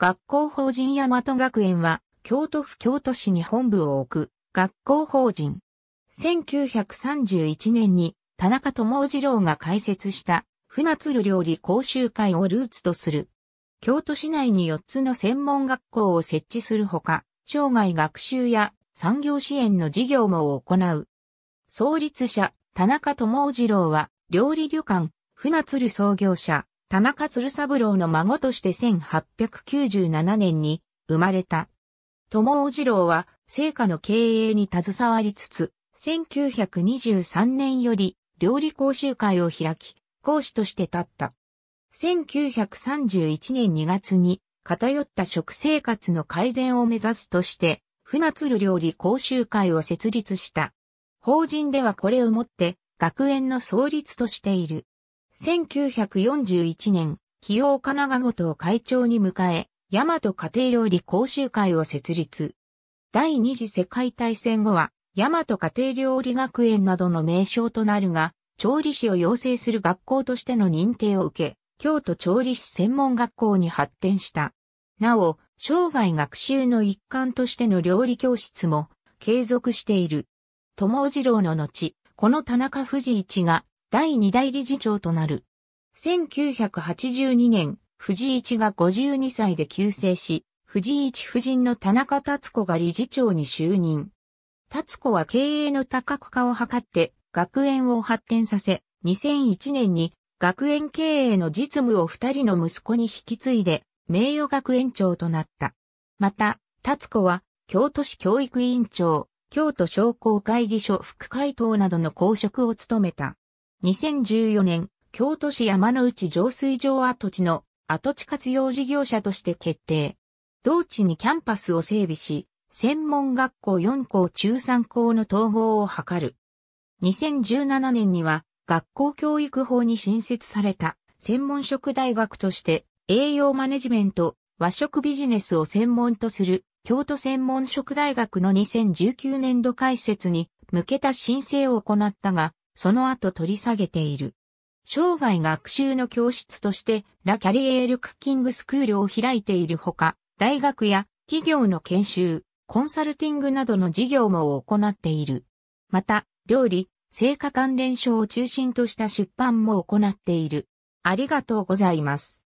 学校法人大和学園は、京都府京都市に本部を置く、学校法人。1931年に、田中智次郎が開設した、船鶴料理講習会をルーツとする。京都市内に4つの専門学校を設置するほか、生涯学習や産業支援の事業も行う。創立者、田中智次郎は、料理旅館、船鶴創業者、田中鶴三郎の孫として1897年に生まれた。友大二郎は、聖火の経営に携わりつつ、1923年より料理講習会を開き、講師として立った。1931年2月に、偏った食生活の改善を目指すとして、船鶴料理講習会を設立した。法人ではこれをもって、学園の創立としている。1941年、起用長賀ごを会長に迎え、大和家庭料理講習会を設立。第二次世界大戦後は、大和家庭料理学園などの名称となるが、調理師を養成する学校としての認定を受け、京都調理師専門学校に発展した。なお、生涯学習の一環としての料理教室も継続している。友次郎の後、この田中富士一が第2代理事長となる。1982年、藤井一が52歳で急逝し、藤井一夫人の田中達子が理事長に就任。達子は経営の多角化を図って学園を発展させ、2001年に学園経営の実務を二人の息子に引き継いで名誉学園長となった。また、達子は京都市教育委員長、京都商工会議所副会頭などの公職を務めた。2014年、京都市山の内浄水場跡地の跡地活用事業者として決定。同地にキャンパスを整備し、専門学校4校中3校の統合を図る。2017年には学校教育法に新設された専門職大学として栄養マネジメント、和食ビジネスを専門とする京都専門職大学の2019年度開設に向けた申請を行ったが、その後取り下げている。生涯学習の教室として、ラ・キャリエール・クッキングスクールを開いているほか、大学や企業の研修、コンサルティングなどの事業も行っている。また、料理、成果関連書を中心とした出版も行っている。ありがとうございます。